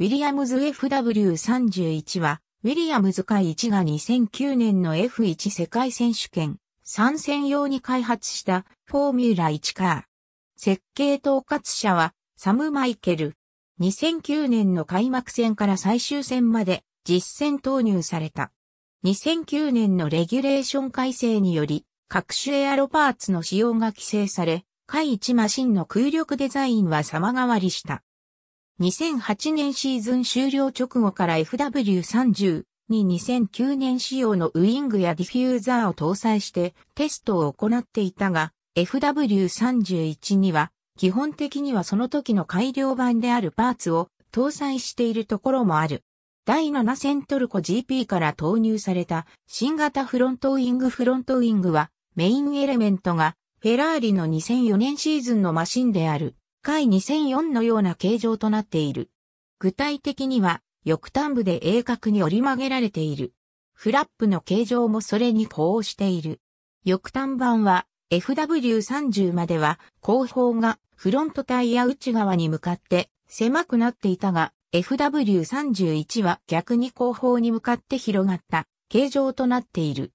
ウィリアムズ FW31 は、ウィリアムズ海1が2009年の F1 世界選手権参戦用に開発したフォーミュラ1カー。設計統括者はサム・マイケル。2009年の開幕戦から最終戦まで実戦投入された。2009年のレギュレーション改正により、各種エアロパーツの使用が規制され、海1マシンの空力デザインは様変わりした。2008年シーズン終了直後から FW30 に2009年仕様のウイングやディフューザーを搭載してテストを行っていたが、FW31 には基本的にはその時の改良版であるパーツを搭載しているところもある。第7戦トルコ GP から投入された新型フロントウイングフロントウイングはメインエレメントがフェラーリの2004年シーズンのマシンである回2004のような形状となっている。具体的には、翼端部で鋭角に折り曲げられている。フラップの形状もそれに呼応している。翼端板は FW30 までは後方がフロントタイヤ内側に向かって狭くなっていたが、FW31 は逆に後方に向かって広がった形状となっている。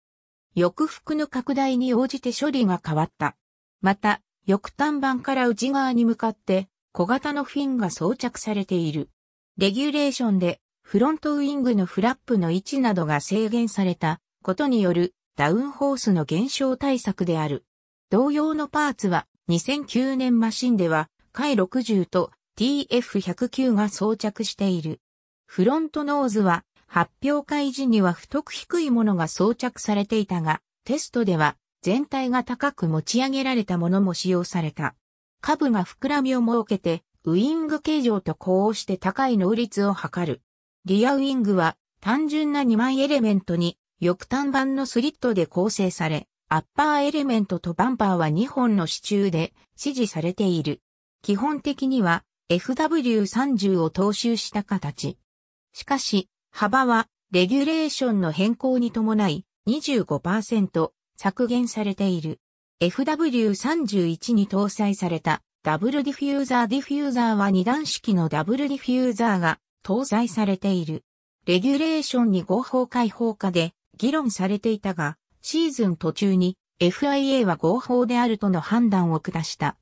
翼服の拡大に応じて処理が変わった。また、翼端板から内側に向かって小型のフィンが装着されている。レギュレーションでフロントウィングのフラップの位置などが制限されたことによるダウンホースの減少対策である。同様のパーツは2009年マシンでは、回60と TF109 が装着している。フロントノーズは、発表会時には太く低いものが装着されていたが、テストでは全体が高く持ち上げられたものも使用された。下部が膨らみを設けて、ウィング形状と呼応して高い能率を測る。リアウィングは単純な2枚エレメントに翼端板のスリットで構成され、アッパーエレメントとバンパーは2本の支柱で支持されている。基本的には FW30 を踏襲した形。しかし、幅はレギュレーションの変更に伴い25%削減されている。FW31 に搭載されたダブルディフューザーディフューザーは二段式のダブルディフューザーが搭載されている。レギュレーションに合法開放化で議論されていたが、シーズン途中に FIA は合法であるとの判断を下した。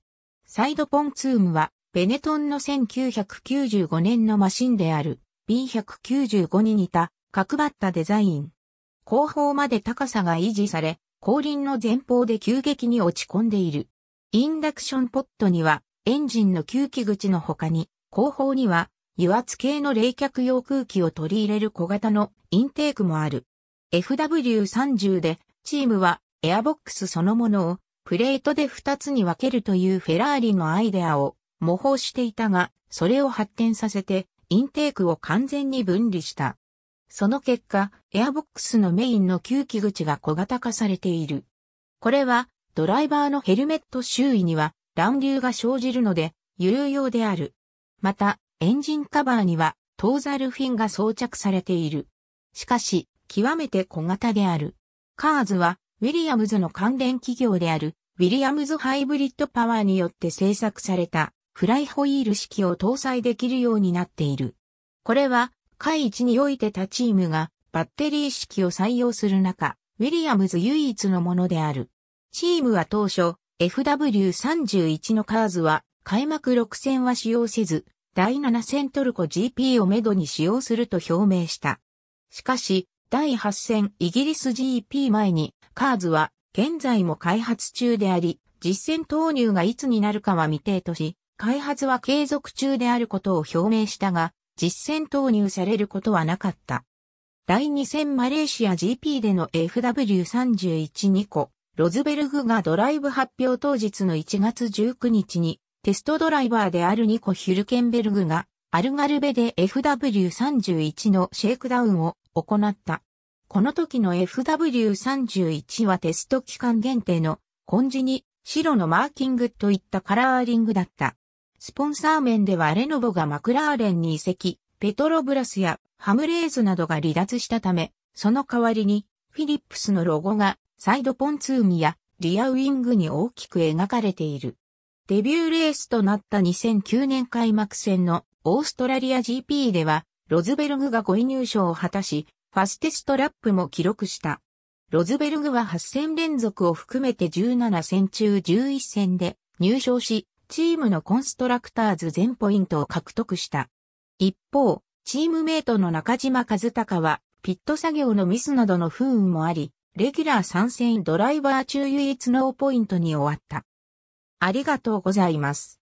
サイドポンツームはベネトンの1995年のマシンである B195 に似た角張ったデザイン。後方まで高さが維持され、後輪の前方で急激に落ち込んでいる。インダクションポットには、エンジンの吸気口の他に、後方には、油圧系の冷却用空気を取り入れる小型のインテークもある。FW30 で、チームはエアボックスそのものをプレートで2つに分けるというフェラーリのアイデアを模倣していたが、それを発展させて、インテークを完全に分離した。その結果、エアボックスのメインの吸気口が小型化されている。これは、ドライバーのヘルメット周囲には乱流が生じるので、有用である。また、エンジンカバーには、トーザルフィンが装着されている。しかし、極めて小型である。カーズは、ウィリアムズの関連企業である、ウィリアムズハイブリッドパワーによって製作された、フライホイール式を搭載できるようになっている。これは、下位置において他チームがバッテリー式を採用する中、ウィリアムズ唯一のものである。チームは当初、FW31 のカーズは開幕6戦は使用せず、第7戦トルコ GP をめどに使用すると表明した。しかし、第8戦イギリス GP 前に、カーズは現在も開発中であり、実戦投入がいつになるかは未定とし、開発は継続中であることを表明したが、実戦投入されることはなかった。第2戦マレーシア GP での FW312 個、ロズベルグがドライブ発表当日の1月19日に、テストドライバーであるニコ・ヒュルケンベルグが、アルガルベで FW31 のシェイクダウンを行った。この時の FW31 はテスト期間限定の、紺地に白のマーキングといったカラーリングだった。スポンサー面ではレノボがマクラーレンに移籍、ペトロブラスやハムレーズなどが離脱したため、その代わりにフィリップスのロゴがサイドポンツーミやリアウィングに大きく描かれている。デビューレースとなった2009年開幕戦のオーストラリア GP では、ロズベルグが5位入賞を果たし、ファステストラップも記録した。ロズベルグは8戦連続を含めて17戦中11戦で入賞し、チームのコンストラクターズ全ポイントを獲得した。一方、チームメイトの中島和孝は、ピット作業のミスなどの不運もあり、レギュラー参戦ドライバー中唯一ノーポイントに終わった。ありがとうございます。